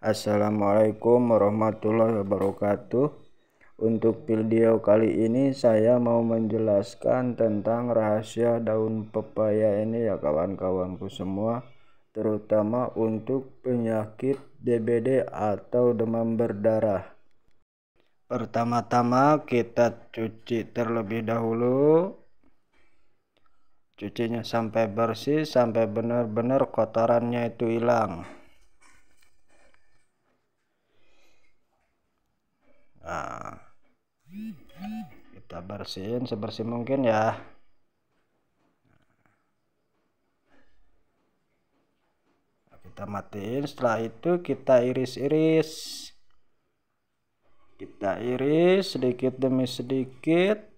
Assalamualaikum warahmatullahi wabarakatuh Untuk video kali ini saya mau menjelaskan tentang rahasia daun pepaya ini ya kawan-kawanku semua Terutama untuk penyakit DBD atau demam berdarah Pertama-tama kita cuci terlebih dahulu Cucinya sampai bersih sampai benar-benar kotorannya itu hilang nah, kita bersihin sebersih mungkin ya nah, kita matiin setelah itu kita iris-iris kita iris sedikit demi sedikit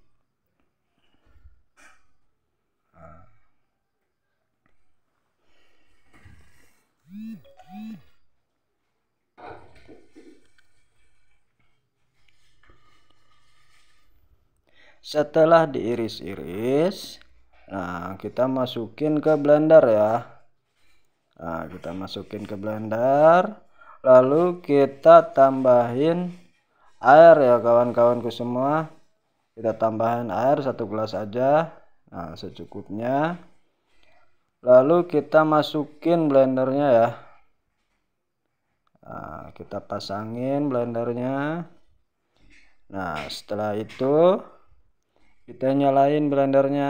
setelah diiris-iris nah kita masukin ke blender ya nah kita masukin ke blender lalu kita tambahin air ya kawan-kawanku semua kita tambahin air satu gelas aja nah secukupnya lalu kita masukin blendernya ya nah, kita pasangin blendernya nah setelah itu kita nyalain blendernya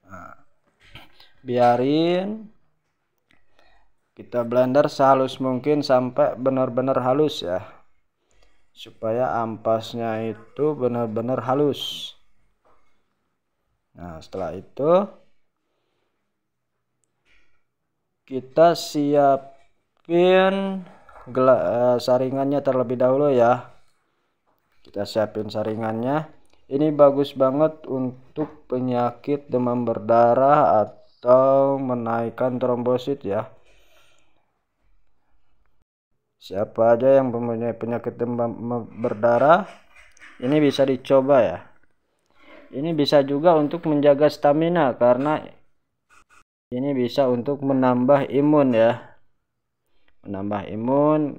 nah, biarin kita blender sehalus mungkin sampai benar-benar halus ya supaya ampasnya itu benar-benar halus nah setelah itu kita siapin uh, saringannya terlebih dahulu ya kita siapin saringannya ini bagus banget untuk penyakit demam berdarah atau menaikkan trombosit ya siapa aja yang mempunyai penyakit demam berdarah ini bisa dicoba ya ini bisa juga untuk menjaga stamina karena ini bisa untuk menambah imun ya menambah imun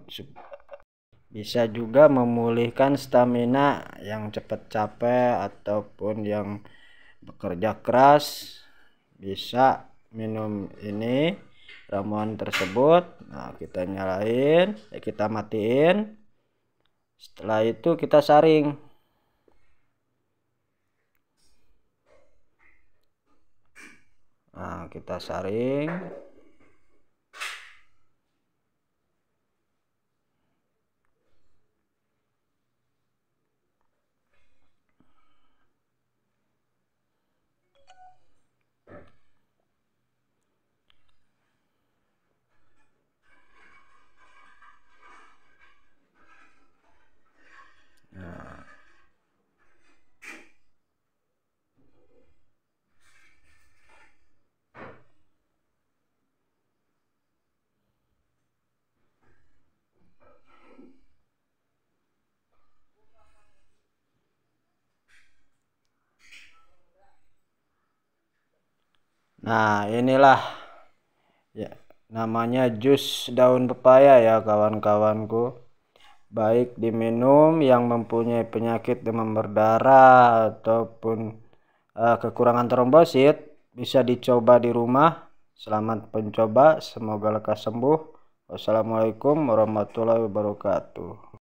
bisa juga memulihkan stamina yang cepat capek ataupun yang bekerja keras bisa minum ini ramuan tersebut nah kita nyalain eh, kita matiin setelah itu kita saring nah kita saring All right. Nah, inilah ya namanya jus daun pepaya ya kawan-kawanku. Baik diminum yang mempunyai penyakit demam berdarah ataupun uh, kekurangan trombosit bisa dicoba di rumah. Selamat mencoba, semoga lekas sembuh. Wassalamualaikum warahmatullahi wabarakatuh.